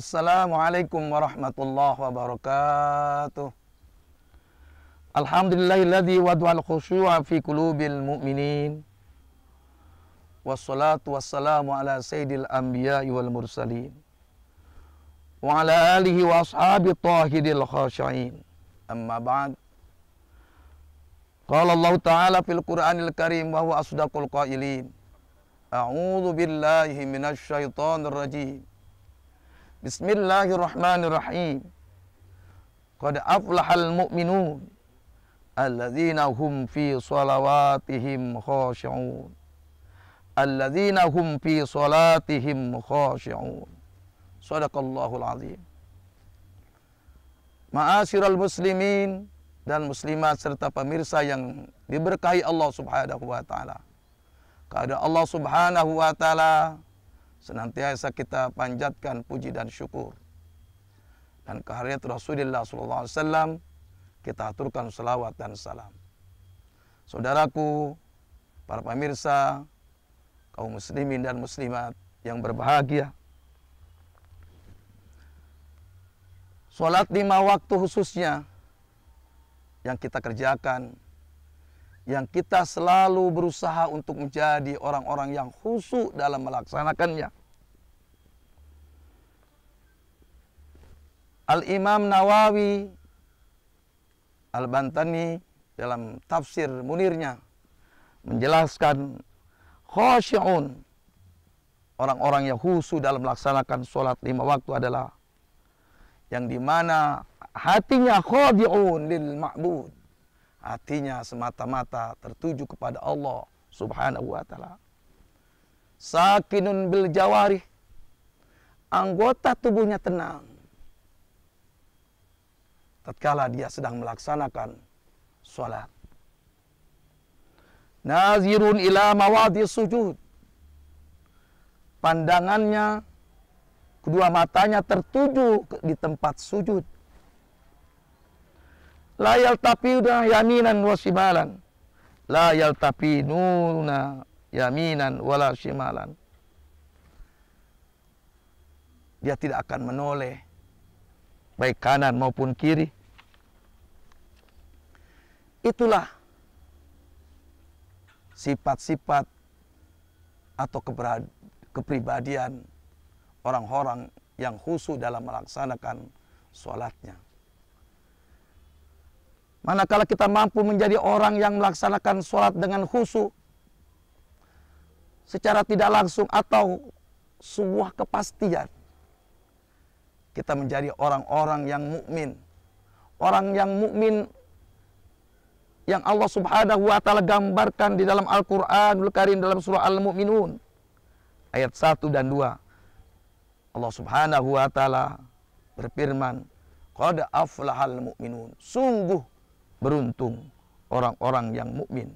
Assalamualaikum warahmatullahi wabarakatuh. Alhamdulillahilladzi wad'al khusyu'a fi qulubil mu'minin. Wassalatu wassalamu ala sayyidil anbiya'i wal mursalin. Wa ala alihi wa ashabi tahiril khasyain. Amma ba'd. Qala Allah Ta'ala fil Qur'anil Karim wa huwa asdaqul qailin. A'udzu billahi minasy syaithanir rajim. Bismillahirrahmanirrahim. Qad aflahal mu'minun alladzina hum fi salawatihim khashi'un. Alladzina hum fi salatihim khashi'un. Sadaqallahul azim. Ma'asyiral muslimin dan muslimat serta pemirsa yang diberkahi Allah Subhanahu wa taala. Kepada Allah Subhanahu wa taala senantiasa kita panjatkan puji dan syukur. Dan kehadirat Rasulullah SAW, kita aturkan selawat dan salam. Saudaraku, para pemirsa, kaum muslimin dan muslimat yang berbahagia. Salat lima waktu khususnya yang kita kerjakan yang kita selalu berusaha untuk menjadi orang-orang yang khusyuk dalam melaksanakannya. Al-Imam Nawawi Al-Bantani dalam tafsir Munirnya menjelaskan khasya'un orang-orang yang khusyuk dalam melaksanakan sholat lima waktu adalah yang dimana hatinya khadi'un lil ma'bud hatinya semata-mata tertuju kepada Allah Subhanahu wa taala. Sakinun bil jawari. Anggota tubuhnya tenang. Tatkala dia sedang melaksanakan sholat, Nazirun ila mawadi sujud. Pandangannya kedua matanya tertuju di tempat sujud La udah yaminan wa shimalan. La yaltapinuna yaminan wala shimalan. Dia tidak akan menoleh baik kanan maupun kiri. Itulah sifat-sifat atau kepribadian orang-orang yang khusus dalam melaksanakan sholatnya. Manakala kita mampu menjadi orang yang melaksanakan sholat dengan khusyuk secara tidak langsung atau sebuah kepastian. Kita menjadi orang-orang yang mukmin. Orang yang mukmin yang Allah Subhanahu wa taala gambarkan di dalam Al-Qur'anul Karim dalam surah Al-Mu'minun ayat 1 dan 2. Allah Subhanahu wa taala berfirman, "Qad aflahal mu'minun." Sungguh Beruntung orang-orang yang mukmin.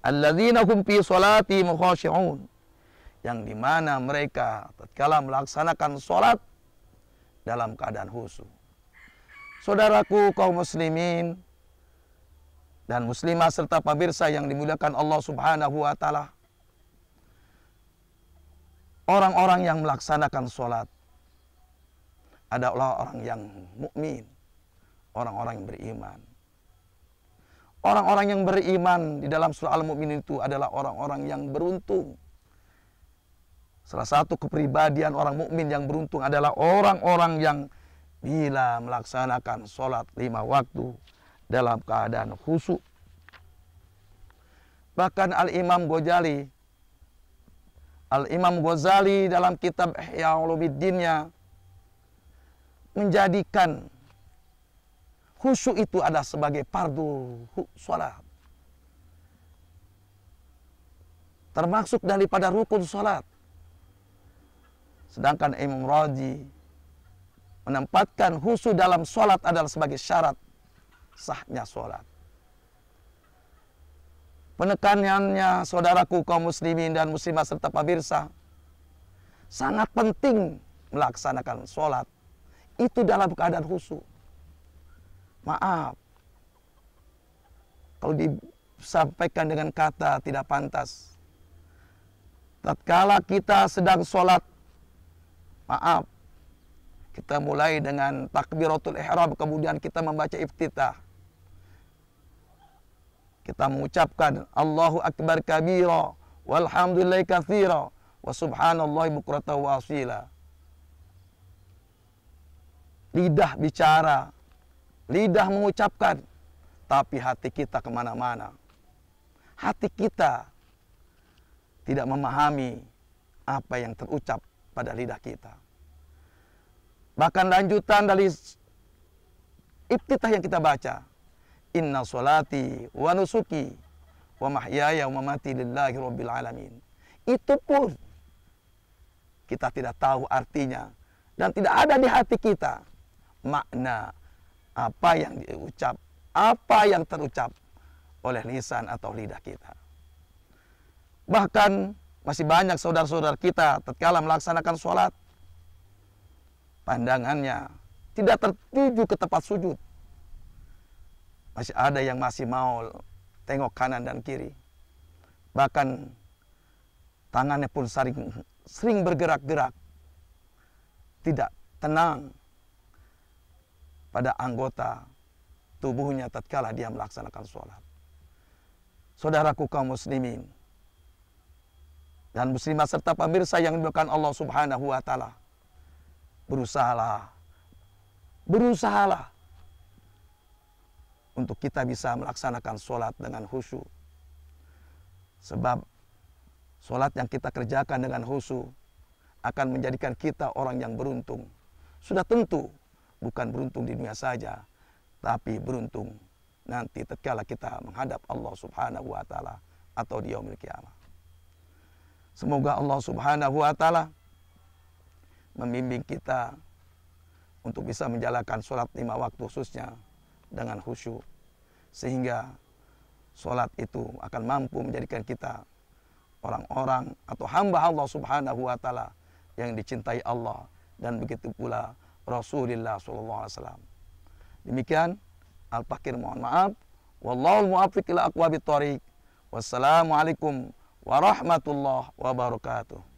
Alladzina hum fi salati mukhashi'un. Yang di mana mereka tatkala melaksanakan salat dalam keadaan khusyuk. Saudaraku kaum muslimin dan muslimah serta pemirsa yang dimuliakan Allah Subhanahu wa taala. Orang-orang yang melaksanakan salat adalah orang yang mukmin, orang-orang yang beriman. Orang-orang yang beriman di dalam surah Al-Mu'minin itu adalah orang-orang yang beruntung. Salah satu kepribadian orang mukmin yang beruntung adalah orang-orang yang bila melaksanakan sholat lima waktu dalam keadaan khusyuk. Bahkan Al-Imam Ghazali Al-Imam Ghazali dalam kitab Ihya Ulumuddinnya menjadikan khusyuk itu ada sebagai fardu sholat. Termasuk daripada rukun sholat. Sedangkan Imam Raji menempatkan khusyuk dalam sholat adalah sebagai syarat sahnya sholat. Penekanannya saudaraku kaum muslimin dan muslimah serta pemirsa sangat penting melaksanakan sholat itu dalam keadaan khusyuk maaf. Kalau disampaikan dengan kata tidak pantas. Tatkala kita sedang sholat, maaf. Kita mulai dengan takbiratul ihram, kemudian kita membaca iftitah. Kita mengucapkan Allahu Akbar kabira, walhamdulillah kathira, wa subhanallah bukrata asila. Lidah bicara, lidah mengucapkan, tapi hati kita kemana-mana. Hati kita tidak memahami apa yang terucap pada lidah kita. Bahkan lanjutan dari iftitah yang kita baca. Inna solati wa nusuki wa mahyaya wa mati lillahi rabbil alamin. Itu pun kita tidak tahu artinya dan tidak ada di hati kita makna apa yang diucap, apa yang terucap oleh lisan atau lidah kita. Bahkan masih banyak saudara-saudara kita tatkala melaksanakan sholat, pandangannya tidak tertuju ke tempat sujud. Masih ada yang masih mau tengok kanan dan kiri. Bahkan tangannya pun sering, sering bergerak-gerak. Tidak tenang pada anggota tubuhnya tatkala dia melaksanakan sholat. Saudaraku kaum muslimin dan muslimah serta pemirsa yang dimuliakan Allah Subhanahu wa taala. Berusahalah berusahalah untuk kita bisa melaksanakan sholat dengan khusyuk. Sebab sholat yang kita kerjakan dengan khusyuk akan menjadikan kita orang yang beruntung. Sudah tentu bukan beruntung di dunia saja, tapi beruntung nanti tatkala kita menghadap Allah Subhanahu wa taala atau di yaumil kiamah. Semoga Allah Subhanahu wa taala membimbing kita untuk bisa menjalankan sholat lima waktu khususnya dengan khusyuk sehingga sholat itu akan mampu menjadikan kita orang-orang atau hamba Allah subhanahu wa ta'ala yang dicintai Allah dan begitu pula Rasulullah SAW. Demikian Al-Fakir mohon maaf. Wallahul muwaffiq ila Wassalamualaikum warahmatullahi wabarakatuh.